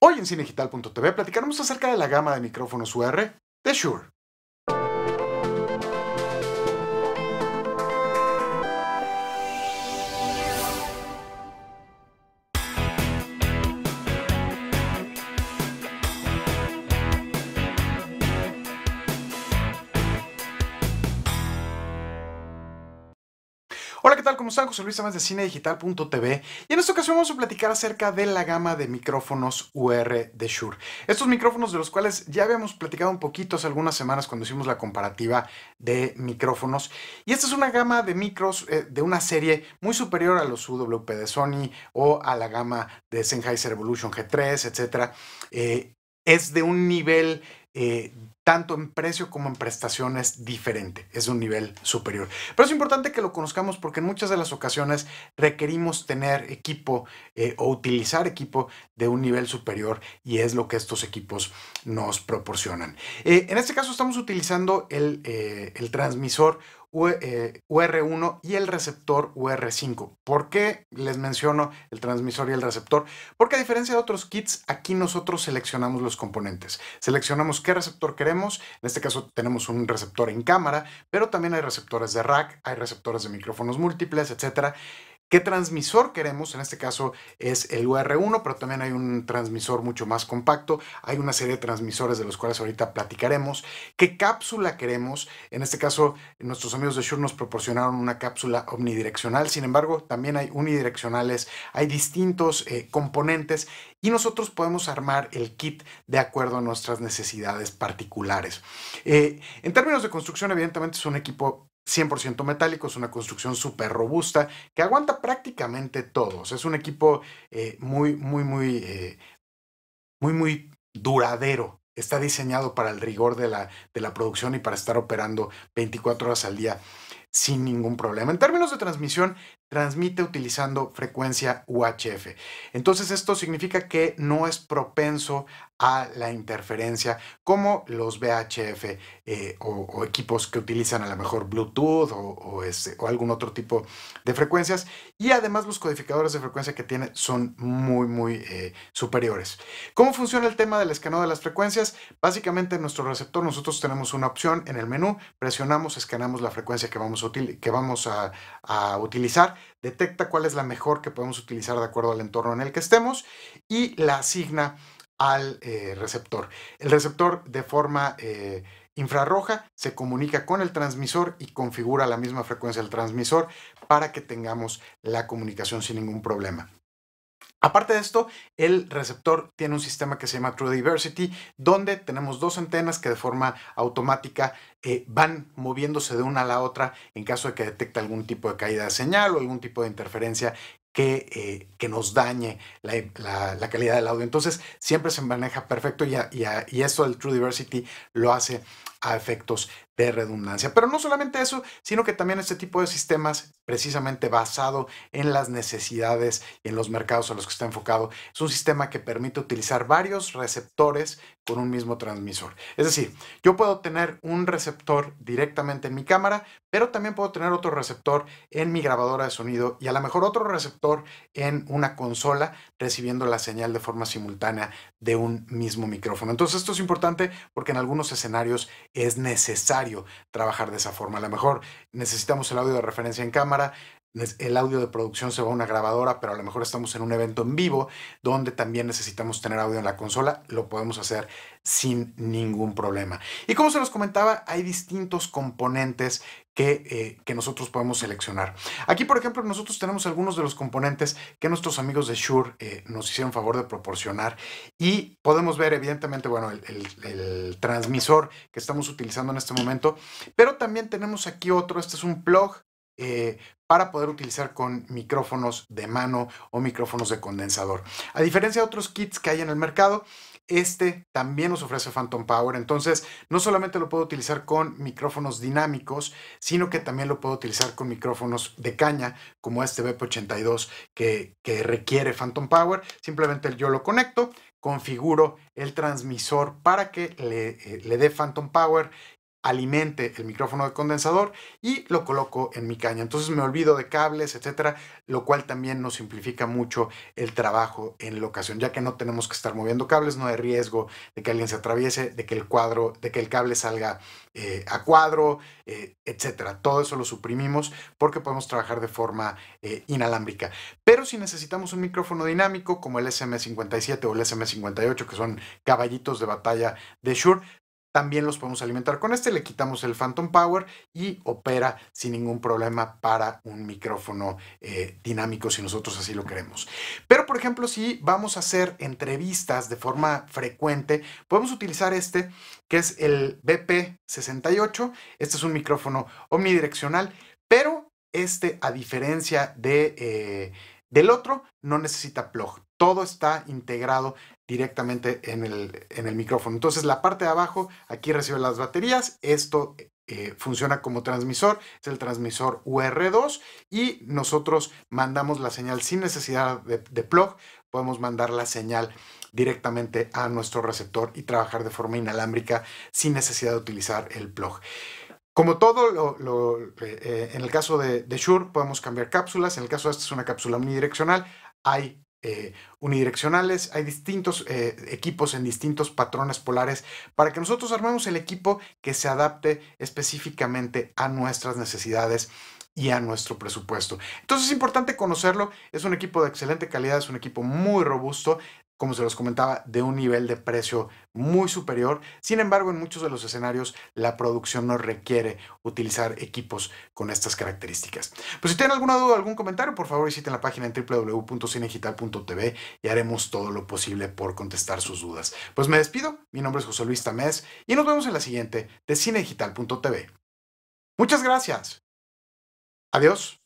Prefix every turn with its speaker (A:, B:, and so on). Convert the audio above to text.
A: Hoy en cinegital.tv platicaremos acerca de la gama de micrófonos UR de Shure, Hola, ¿qué tal? ¿Cómo están? José Luis Sáenz de cinedigital.tv y en esta ocasión vamos a platicar acerca de la gama de micrófonos UR de Shure. Estos micrófonos de los cuales ya habíamos platicado un poquito hace algunas semanas cuando hicimos la comparativa de micrófonos y esta es una gama de micros eh, de una serie muy superior a los UWP de Sony o a la gama de Sennheiser Evolution G3, etc. Eh, es de un nivel eh, tanto en precio como en prestaciones diferente, es un nivel superior. Pero es importante que lo conozcamos porque en muchas de las ocasiones requerimos tener equipo eh, o utilizar equipo de un nivel superior y es lo que estos equipos nos proporcionan. Eh, en este caso estamos utilizando el, el transmisor UR1 eh, y el receptor UR5. ¿Por qué les menciono el transmisor y el receptor? Porque a diferencia de otros kits, aquí nosotros seleccionamos los componentes. Seleccionamos qué receptor queremos. En este caso tenemos un receptor en cámara, pero también hay receptores de rack, hay receptores de micrófonos múltiples, etcétera qué transmisor queremos. En este caso es el UR1, pero también hay un transmisor mucho más compacto. Hay una serie de transmisores de los cuales ahorita platicaremos. ¿Qué cápsula queremos? En este caso, nuestros amigos de Shure nos proporcionaron una cápsula omnidireccional. Sin embargo, también hay unidireccionales, hay distintos eh, componentes y nosotros podemos armar el kit de acuerdo a nuestras necesidades particulares. Eh, en términos de construcción, evidentemente es un equipo 100% metálico, es una construcción súper robusta que aguanta prácticamente todo. es un equipo eh, muy, muy, muy, eh, muy, muy duradero. Está diseñado para el rigor de la, de la producción y para estar operando 24 horas al día sin ningún problema. En términos de transmisión, transmite utilizando frecuencia UHF. Entonces esto significa que no es propenso a la interferencia como los VHF eh, o, equipos que utilizan a lo mejor Bluetooth este, o, algún otro tipo de frecuencias. Y además los codificadores de frecuencia que tiene son muy, muy eh, superiores. ¿Cómo funciona el tema del escaneo de las frecuencias? Básicamente en nuestro receptor nosotros tenemos una opción en el menú, presionamos, escaneamos la frecuencia que vamos a utilizar detecta cuál es la mejor que podemos utilizar de acuerdo al entorno en el que estemos y la asigna al eh, receptor. El receptor de forma eh, infrarroja se comunica con el transmisor y configura la misma frecuencia del transmisor para que tengamos la comunicación sin ningún problema. Aparte de esto, el receptor tiene un sistema que se llama True Diversity, donde tenemos dos antenas que de forma automática eh, van moviéndose de una a la otra en caso de que detecte algún tipo de caída de señal o algún tipo de interferencia que, eh, nos dañe la, calidad del audio. Entonces, siempre se maneja perfecto y, y, esto el True Diversity lo hace a efectos de redundancia. Pero no solamente eso, sino que también este tipo de sistemas, precisamente basado en las necesidades y en los mercados a los que está enfocado, es un sistema que permite utilizar varios receptores con un mismo transmisor. Es decir, yo puedo tener un receptor directamente en mi cámara, pero también puedo tener otro receptor en mi grabadora de sonido y a lo mejor otro receptor en una consola recibiendo la señal de forma simultánea de un mismo micrófono. Entonces esto es importante porque en algunos escenarios es necesario trabajar de esa forma. A lo mejor necesitamos el audio de referencia en cámara, el audio de producción se va a una grabadora, pero a lo mejor estamos en un evento en vivo donde también necesitamos tener audio en la consola, lo podemos hacer sin ningún problema. Y como se los comentaba, hay distintos componentes que, eh, nosotros podemos seleccionar. Aquí, por ejemplo, nosotros tenemos algunos de los componentes que nuestros amigos de Shure eh, nos hicieron favor de proporcionar y podemos ver, evidentemente, bueno, el transmisor que estamos utilizando en este momento, pero también tenemos aquí otro, este es un plug eh, para poder utilizar con micrófonos de mano o micrófonos de condensador. A diferencia de otros kits que hay en el mercado, este también nos ofrece Phantom Power, entonces no solamente lo puedo utilizar con micrófonos dinámicos, sino que también lo puedo utilizar con micrófonos de caña, como este BP82 que, que requiere Phantom Power. Simplemente yo lo conecto, configuro el transmisor para que le eh, dé Phantom Power alimente el micrófono de condensador y lo coloco en mi caña. Entonces me olvido de cables, etcétera, lo cual también nos simplifica mucho el trabajo en locación, ya que no tenemos que estar moviendo cables, no hay riesgo de que alguien se atraviese, de que el cuadro, de que el cable salga eh, a cuadro, eh, etcétera. Todo eso lo suprimimos porque podemos trabajar de forma eh, inalámbrica. Pero si necesitamos un micrófono dinámico como el SM57 o el SM58, que son caballitos de batalla de Shure, también los podemos alimentar con este, le quitamos el Phantom Power y opera sin ningún problema para un micrófono eh, dinámico si nosotros así lo queremos. Pero por ejemplo, si vamos a hacer entrevistas de forma frecuente, podemos utilizar este que es el BP68. Este es un micrófono omnidireccional, pero este, a diferencia de... Eh, del otro no necesita plug. Todo está integrado directamente en el, en el micrófono. Entonces la parte de abajo aquí recibe las baterías. Esto eh, funciona como transmisor, es el transmisor UR2 y nosotros mandamos la señal sin necesidad de, de, plug, podemos mandar la señal directamente a nuestro receptor y trabajar de forma inalámbrica sin necesidad de utilizar el plug. Como todo, lo, eh, en el caso de, de, Shure podemos cambiar cápsulas, en el caso de esta es una cápsula unidireccional, hay eh, unidireccionales, hay distintos eh, equipos en distintos patrones polares para que nosotros armemos el equipo que se adapte específicamente a nuestras necesidades y a nuestro presupuesto. Entonces es importante conocerlo, es un equipo de excelente calidad, es un equipo muy robusto, como se los comentaba, de un nivel de precio muy superior. Sin embargo, en muchos de los escenarios la producción no requiere utilizar equipos con estas características. Pues si tienen alguna duda o algún comentario, por favor visiten la página en www.cinegital.tv y haremos todo lo posible por contestar sus dudas. Pues me despido, mi nombre es José Luis Tamés y nos vemos en la siguiente de cinegital.tv. Muchas gracias. Adiós.